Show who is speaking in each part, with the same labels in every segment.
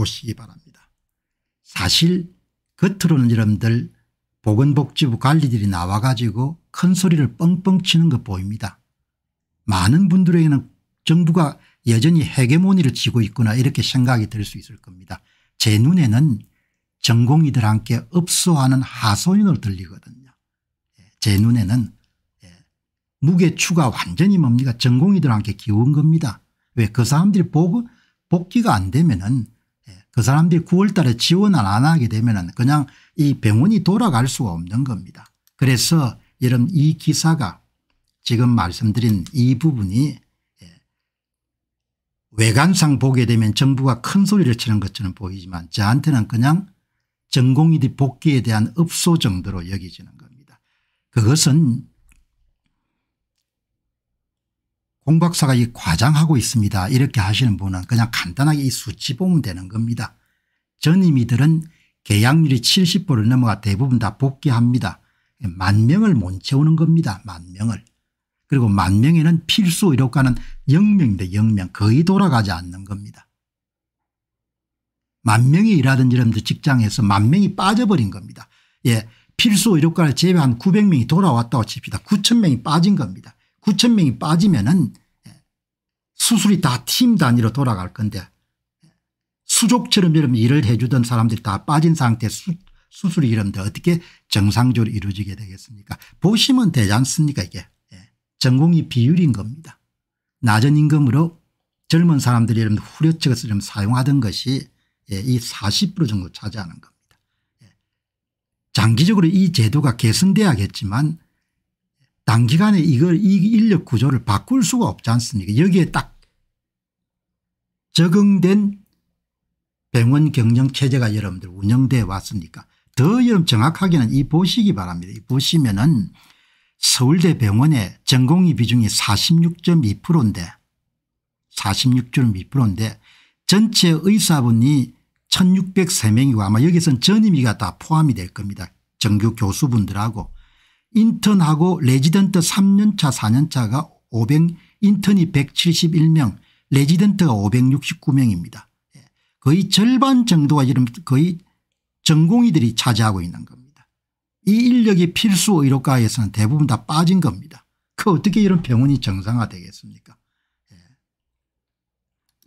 Speaker 1: 보시기 바랍니다. 사실 겉으로는 여러분들 보건복지부 관리들이 나와 가지고 큰 소리를 뻥뻥 치는 것 보입니다. 많은 분들에게는 정부가 여전히 헤게모니를 지고 있구나 이렇게 생각이 들 수 있을 겁니다. 제 눈에는 전공의들 함께 업소하는 하소연을 들리거든요. 예, 제 눈에는 예, 무게추가 완전히 뭡니까 전공의들 함께 기운 겁니다. 왜 그 사람들이 복, 복귀가 안 되면 은그 사람들이 9월 달에 지원을 안 하게 되면 그냥 이 병원이 돌아갈 수가 없는 겁니다. 그래서 여러분 이 기사가 지금 말씀드린 이 부분이 예, 외관상 보게 되면 정부가 큰 소리를 치는 것처럼 보이지만 저한테는 그냥 전공이 복귀에 대한 업소 정도로 여기지는 겁니다. 그것은 공박사가 이 과장하고 있습니다. 이렇게 하시는 분은 그냥 간단하게 이 수치 보면 되는 겁니다. 전임이들은 계약률이 70%를 넘어가 대부분 다 복귀합니다. 만 명을 못 채우는 겁니다. 만 명을. 그리고 만 명에는 필수 의료과는 0명인데 0명 거의 돌아가지 않는 겁니다. 만 명이 일하던 이런들 직장에서 만 명이 빠져버린 겁니다. 예, 필수 의료과를 제외한 900명이 돌아왔다고 칩시다. 9 0 0 0 명이 빠진 겁니다. 9 0 0 0 명이 빠지면은 수술이 다 팀 단위로 돌아갈 건데 수족처럼 이런 일을 해주던 사람들이 다 빠진 상태 수, 술이 이런데 어떻게 정상적으로 이루어지게 되겠습니까 보시면 되지 않습니까 이게 예. 전공이 비율인 겁니다. 낮은 임금으로 젊은 사람들이 이런 후려치것을좀 사용하던 것이 예, 이40% 정도 차지하는 겁니다. 예. 장기적으로 이 제도가 개선돼야겠지만 단기간에 이걸 이 인력 구조를 바꿀 수가 없지 않습니까 여기에 딱 적응된 병원 경영 체제가 여러분들 운영되어 왔습니까 더 여러분 정확하게는 이 보시기 바랍니다. 이 보시면은 서울대 병원의 전공의 비중이 46.2%인데 46.2%인데 전체 의사분이 1603명이고 아마 여기선 전임의가 다 포함이 될 겁니다. 정규 교수분들하고 인턴하고 레지던트 3년차 4년차가 500 인턴이 171명 레지던트가 569명입니다. 예. 거의 절반 정도가 지금 거의 전공의들이 차지하고 있는 겁니다. 이 인력이 필수 의료과에서는 대부분 다 빠진 겁니다. 그 어떻게 이런 병원이 정상화되겠습니까? 예.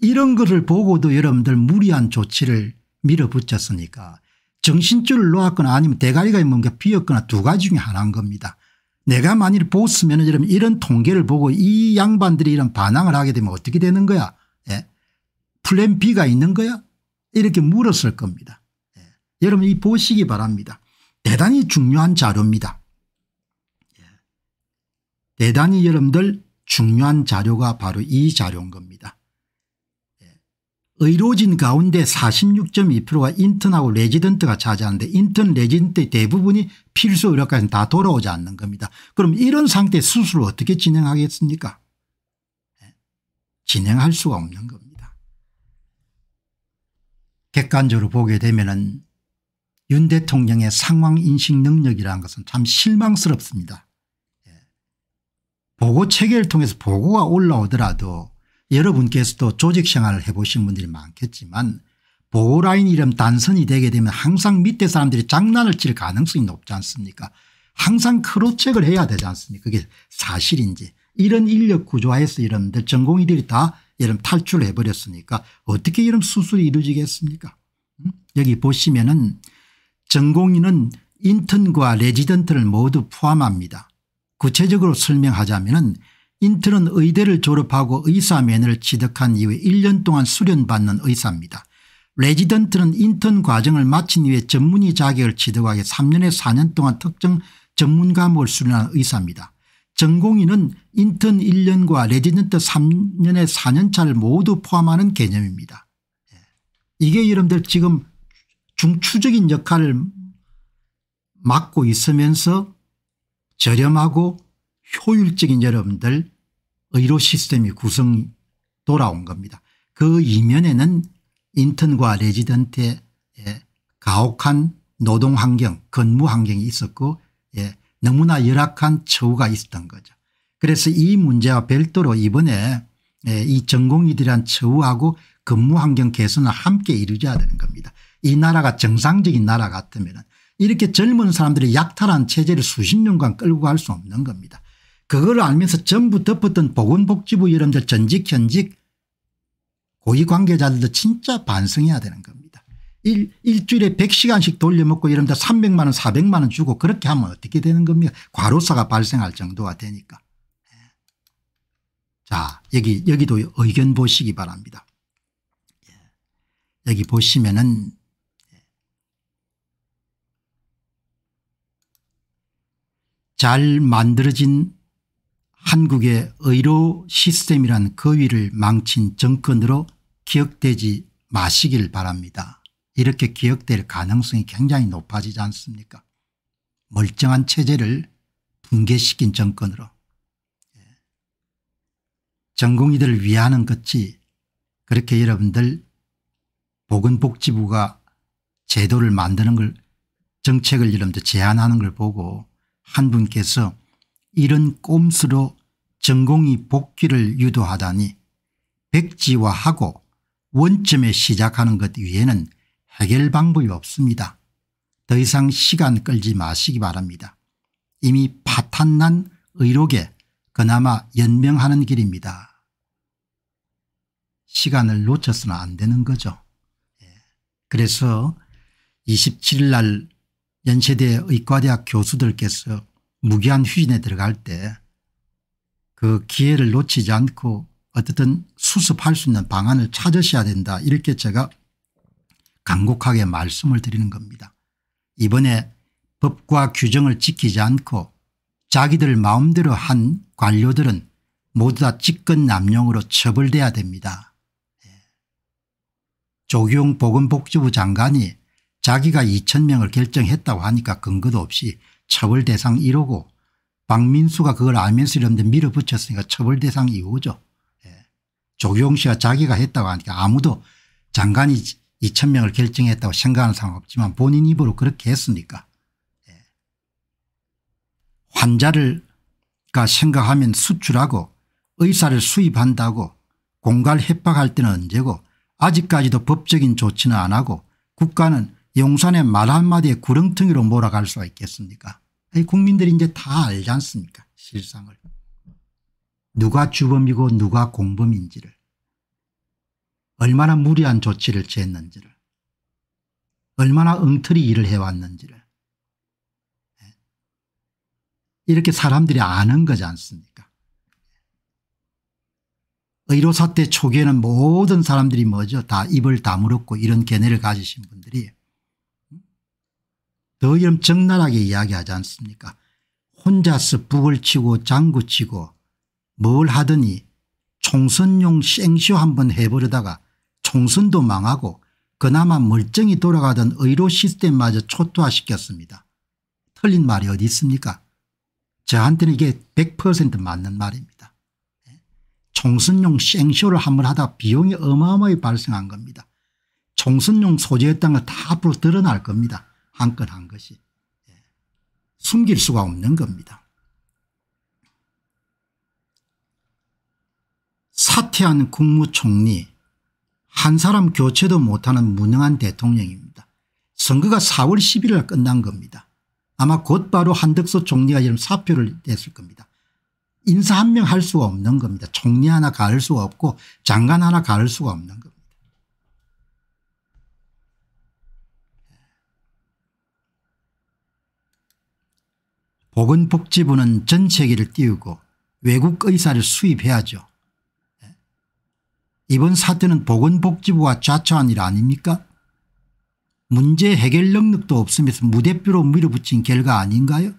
Speaker 1: 이런 것을 보고도 여러분들 무리한 조치를 밀어붙였으니까 정신줄을 놓았거나 아니면 대가리가 뭔가 비었거나 두 가지 중에 하나인 겁니다. 내가 만일 보스 면니저라면 이런 통계를 보고 이 양반들이 이런 반항을 하게 되면 어떻게 되는 거야 예. 플랜 B가 있는 거야 이렇게 물었을 겁니다. 예. 여러분 이 보시기 바랍니다. 대단히 중요한 자료입니다. 예. 대단히 여러분들 중요한 자료가 바로 이 자료인 겁니다. 의료진 가운데 46.2%가 인턴하고 레지던트가 차지하는데 인턴 레지던트의 대부분이 필수 의료까지는 다 돌아오지 않는 겁니다. 그럼 이런 상태 수술을 어떻게 진행하겠습니까 예? 진행할 수가 없는 겁니다. 객관적으로 보게 되면 은윤 대통령의 상황인식 능력이라는 것은 참 실망스럽습니다. 예. 보고 체계를 통해서 보고가 올라오더라도 여러분께서도 조직 생활을 해보신 분들이 많겠지만 보호라인 이름 단선이 되게 되면 항상 밑에 사람들이 장난을 칠 가능성이 높지 않습니까 항상 크로책을 해야 되지 않습니까 그게 사실인지 이런 인력 구조화에서 이런들 전공의들이 다 이런 탈출을 해버렸으니까 어떻게 이런 수술이 이루어지겠습니까 음? 여기 보시면은 전공의는 인턴과 레지던트를 모두 포함합니다. 구체적으로 설명하자면 인턴은 의대를 졸업하고 의사 면허를 취득한 이후 1년 동안 수련받는 의사입니다. 레지던트는 인턴 과정을 마친 이후에 전문의 자격을 취득하게 3년에 서 4년 동안 특정 전문 과목을 수련한 의사입니다. 전공인은 인턴 1년과 레지던트 3년에 4년차를 모두 포함하는 개념입니다. 예. 이게 여러분들 지금 중추적인 역할을 맡고 있으면서 저렴하고 효율적인 여러분들 의료 시스템이 구성이 돌아온 겁니다. 그 이면에는 인턴과 레지던트의 예, 가혹한 노동 환경 근무 환경이 있었고 예, 너무나 열악한 처우가 있었던 거죠. 그래서 이 문제와 별도로 이번에 예, 이 전공의들한 처우하고 근무 환경 개선을 함께 이루어야 되는 겁니다. 이 나라가 정상적인 나라 같으면 이렇게 젊은 사람들이 약탈한 체제를 수십 년간 끌고 갈 수 없는 겁니다. 그걸 알면서 전부 덮었던 보건복지부 여러분들 전직 현직 고위관계자들도 진짜 반성해야 되는 겁니다. 일, 일주일에 100시간씩 돌려먹고 여러분들 300만 원 400만 원 주고 그렇게 하면 어떻게 되는 겁니까 과로사가 발생할 정도가 되니까. 예. 자 여기 여기도 의견 보시기 바랍니다. 예. 여기 보시면은 예. 잘 만들어진 한국의 의료 시스템이란 거위를 그 망친 정권으로 기억되지 마시길 바랍니다. 이렇게 기억될 가능성이 굉장히 높아지지 않습니까 멀쩡한 체제를 붕괴시킨 정권으로 예. 전공의들을 위하는 것이 그렇게 여러분들 보건복지부가 제도를 만드는 걸 정책을 여러분들 제안하는 걸 보고 한 분께서 이런 꼼수로 전공이 복귀를 유도하다니 백지화하고 원점에 시작하는 것 위에는 해결 방법이 없습니다. 더 이상 시간 끌지 마시기 바랍니다. 이미 파탄난 의록에 그나마 연명하는 길입니다. 시간을 놓쳐서는 안 되는 거죠. 예. 그래서 27일 날 연세대 의과대학 교수들께서 무기한 휴진에 들어갈 때 그 기회를 놓치지 않고 어떻든 수습할 수 있는 방안을 찾으셔야 된다 이렇게 제가 간곡하게 말씀을 드리는 겁니다. 이번에 법과 규정을 지키지 않고 자기들 마음대로 한 관료들은 모두 다 직권남용으로 처벌돼야 됩니다. 예. 조기용 보건복지부 장관이 자기가 2천명을 결정했다고 하니까 근거도 없이 처벌 대상 1호고 박민수가 그걸 알면서 이런데 밀어붙였으니까 처벌 대상 2호죠. 예. 조경 씨가 자기가 했다고 하니까 아무도 장관이 2천 명을 결정했다고 생각하는 사람 없지만 본인 입으로 그렇게 했으니까 예. 환자를 가 생각하면 수출하고 의사를 수입한다고 공갈 협박할 때는 언제고 아직까지도 법적인 조치는 안 하고 국가는 용산의 말 한마디에 구렁텅이로 몰아갈 수가 있겠습니까 국민들이 이제 다 알지 않습니까 실상을. 누가 주범이고 누가 공범인지를 얼마나 무리한 조치를 취했는지를 얼마나 엉터리 일을 해왔는지를 예? 이렇게 사람들이 아는 거지 않습니까 의료사태 초기에는 모든 사람들이 뭐죠 다 입을 다물었고 이런 견해를 가지신 분들이 더 적나라하게 이야기하지 않습니까 혼자서 북을 치고 장구치고 뭘 하더니 총선용 생쇼 한번 해버리다가 총선도 망하고 그나마 멀쩡히 돌아가던 의료 시스템마저 초토화시켰습니다. 틀린 말이 어디 있습니까 저한테는 이게 100% 맞는 말입니다. 총선용 생쇼를 한번 하다 비용이 어마어마하게 발생한 겁니다. 총선용 소재였던걸다 앞으로 드러날 겁니다. 한건한 것이 예, 숨길 수가 없는 겁니다. 사퇴한 국무총리 한 사람 교체도 못하는 무능한 대통령입니다. 선거가 4월 11일 끝난 겁니다. 아마 곧바로 한덕수 총리가 지금 사표를 냈을 겁니다. 인사 한 명 할 수가 없는 겁니다. 총리 하나 가를 수가 없고 장관 하나 가를 수가 없는 겁니다. 보건복지부는 전세기를 띄우고 외국 의사를 수입해야죠. 예? 이번 사태는 보건복지부가 좌초한 일 아닙니까 문제 해결 능력도 없으면서 무대표로 밀어붙인 결과 아닌가요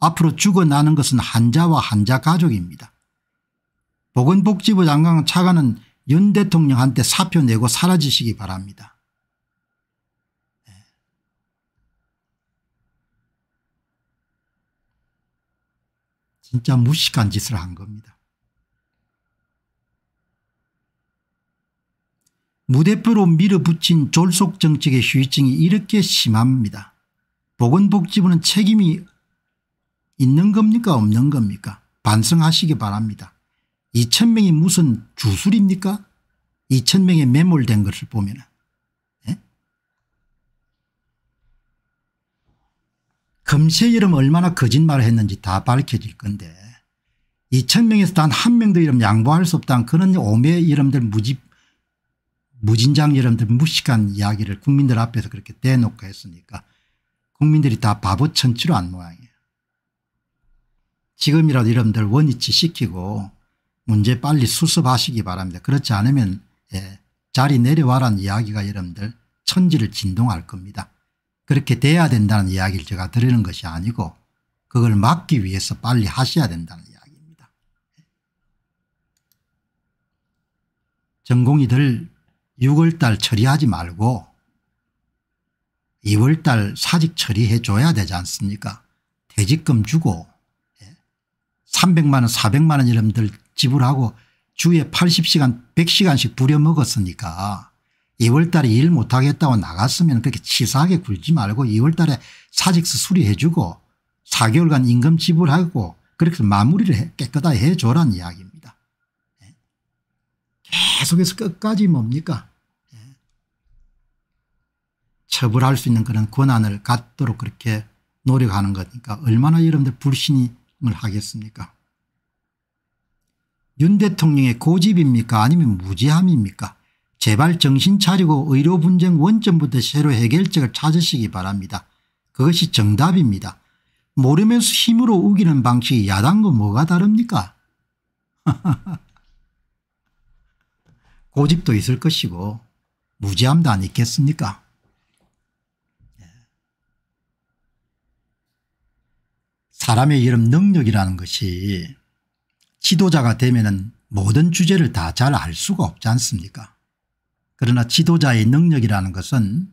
Speaker 1: 앞으로 죽어나는 것은 환자와 환자 가족입니다. 보건복지부 장관 차관은 윤 대통령한테 사표 내고 사라지시기 바랍니다. 진짜 무식한 짓을 한 겁니다. 무대표로 밀어붙인 졸속 정책의 휴위증이 이렇게 심합니다. 보건복지부는 책임이 있는 겁니까 없는 겁니까 반성하시기 바랍니다. 2천명이 무슨 주술입니까 2천명이 매몰된 것을 보면 은 검시 이름 얼마나 거짓말을 했는지 다 밝혀질 건데 2천명에서 단 한 명도 이름 양보할 수 없다는 그런 오매 이름들 무집 무진장 이름들 무식한 이야기를 국민들 앞에서 그렇게 대놓고 했으니까 국민들이 다 바보 천치로 안 모양이에요. 지금이라도 이름들 원위치 시키고 문제 빨리 수습하시기 바랍니다. 그렇지 않으면 예, 자리 내려와라는 이야기가 여러분들 천지를 진동할 겁니다. 그렇게 돼야 된다는 이야기를 제가 드리는 것이 아니고 그걸 막기 위해서 빨리 하셔야 된다는 이야기입니다. 전공이들 6월달 처리하지 말고 2월달 사직 처리해 줘야 되지 않습니까 퇴직금 주고 300만원 400만원 이름들 지불하고 주에 80시간 100시간씩 부려먹었으니까 2월 달에 일 못하겠다고 나갔으면 그렇게 치사하게 굴지 말고 2월 달에 사직서 수리해 주고 4개월간 임금 지불하고 그렇게 마무리를 깨끗하게 해줘란 이야기입니다. 예. 계속해서 끝까지 뭡니까 예. 처벌할 수 있는 그런 권한을 갖도록 그렇게 노력하는 거니까 얼마나 여러분들 불신을 하겠습니까 윤 대통령의 고집입니까 아니면 무지함입니까 제발 정신 차리고 의료 분쟁 원점부터 새로 해결책을 찾으시기 바랍니다. 그것이 정답입니다. 모르면서 힘으로 우기는 방식이 야당과 뭐가 다릅니까? 고집도 있을 것이고 무지함도 안 있겠습니까? 사람의 이름 능력이라는 것이 지도자가 되면 모든 주제를 다 잘 알 수가 없지 않습니까 그러나 지도자의 능력이라는 것은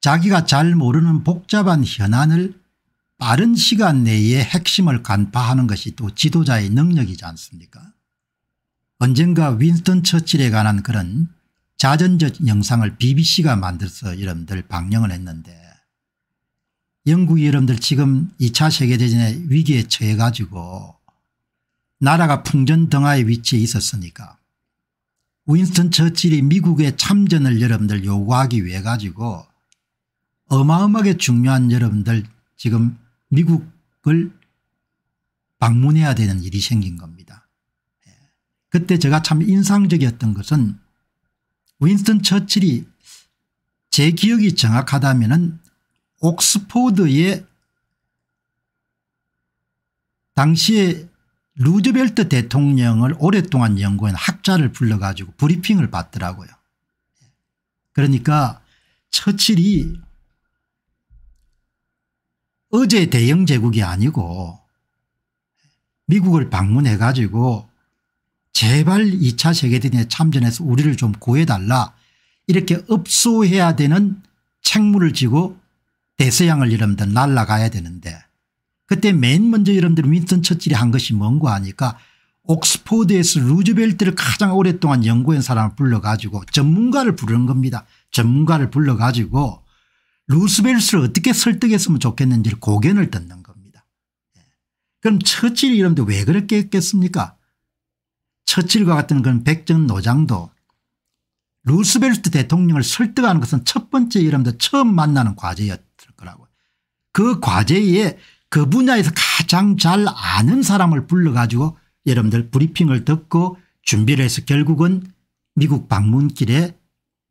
Speaker 1: 자기가 잘 모르는 복잡한 현안을 빠른 시간 내에 핵심을 간파하는 것이 또 지도자의 능력이지 않습니까 언젠가 윈스턴 처칠에 관한 그런 자전적 영상을 bbc가 만들어서 여러분들 방영을 했는데 영국 여러분들 지금 2차 세계대전의 위기에 처해 가지고 나라가 풍전등화의 위치에 있었으니까 윈스턴 처칠이 미국의 참전을 여러분들 요구하기 위해 가지고 어마어마하게 중요한 여러분들 지금 미국을 방문해야 되는 일이 생긴 겁니다. 예. 그때 제가 참 인상적이었던 것은 윈스턴 처칠이 제 기억이 정확하다면 옥스포드의 당시에 루즈벨트 대통령을 오랫동안 연구한 학자를 불러가지고 브리핑을 받더라고요. 그러니까 처칠이 어제 대영 제국이 아니고 미국을 방문해 가지고 제발 2차 세계대전에 참전해서 우리를 좀 구해달라 이렇게 업소해야 되는 책무를 지고 대서양을 이름든 날라가야 되는데 그때 맨 먼저 여러분들 윈턴 처칠이 한 것이 뭔고 하니까 옥스포드에서 루즈벨트를 가장 오랫동안 연구한 사람을 불러가지고 전문가를 부르는 겁니다. 전문가를 불러가지고 루스벨트를 어떻게 설득했으면 좋겠는지를 고견을 듣는 겁니다. 예. 그럼 처칠이 이런데 왜 그렇게 했겠습니까 처칠과 같은 그런 백정 노장도 루스벨트 대통령을 설득하는 것은 첫 번째 이름도 처음 만나는 과제였을 거라고 그 과제에 그 분야에서 가장 잘 아는 사람을 불러가지고 여러분들 브리핑을 듣고 준비를 해서 결국은 미국 방문길에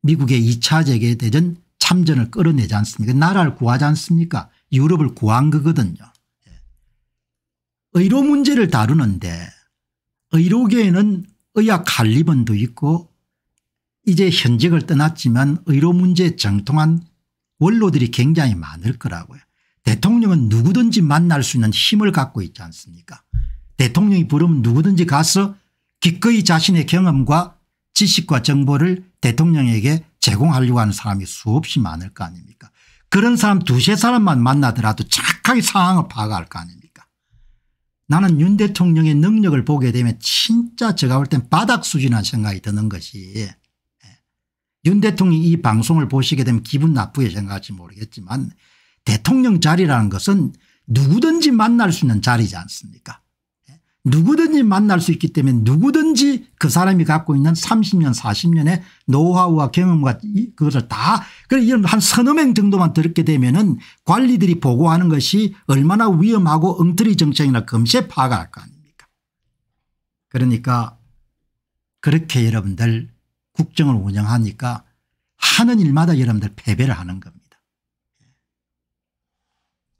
Speaker 1: 미국의 2차 재개대전 참전을 끌어내지 않습니까 그 나라를 구하지 않습니까 유럽을 구한 거거든요. 예. 의료 문제를 다루는데 의료계에는 의학 갈리번도 있고 이제 현직을 떠났지만 의료 문제에 정통한 원로들이 굉장히 많을 거라고요. 대통령은 누구든지 만날 수 있는 힘을 갖고 있지 않습니까 대통령이 부르면 누구든지 가서 기꺼이 자신의 경험과 지식과 정보를 대통령에게 제공하려고 하는 사람이 수없이 많을 거 아닙니까 그런 사람 두세 사람만 만나더라도 착하게 상황을 파악할 거 아닙니까 나는 윤 대통령의 능력을 보게 되면 진짜 제가 볼 땐 바닥 수준한 생각이 드는 것이 예. 윤 대통령이 이 방송을 보시게 되면 기분 나쁘게 생각할지 모르겠지만 대통령 자리라는 것은 누구든지 만날 수 있는 자리지 않습니까 예? 누구든지 만날 수 있기 때문에 누구든지 그 사람이 갖고 있는 30년 40년의 노하우와 경험과 그것을 다 그래 이런 한 서너 명 정도만 들게 었 되면은 관리들이 보고하는 것이 얼마나 위험하고 엉터리 정책이나 금세 파악할 거 아닙니까 그러니까 그렇게 여러분들 국정을 운영하니까 하는 일마다 여러분들 패배를 하는 겁니다.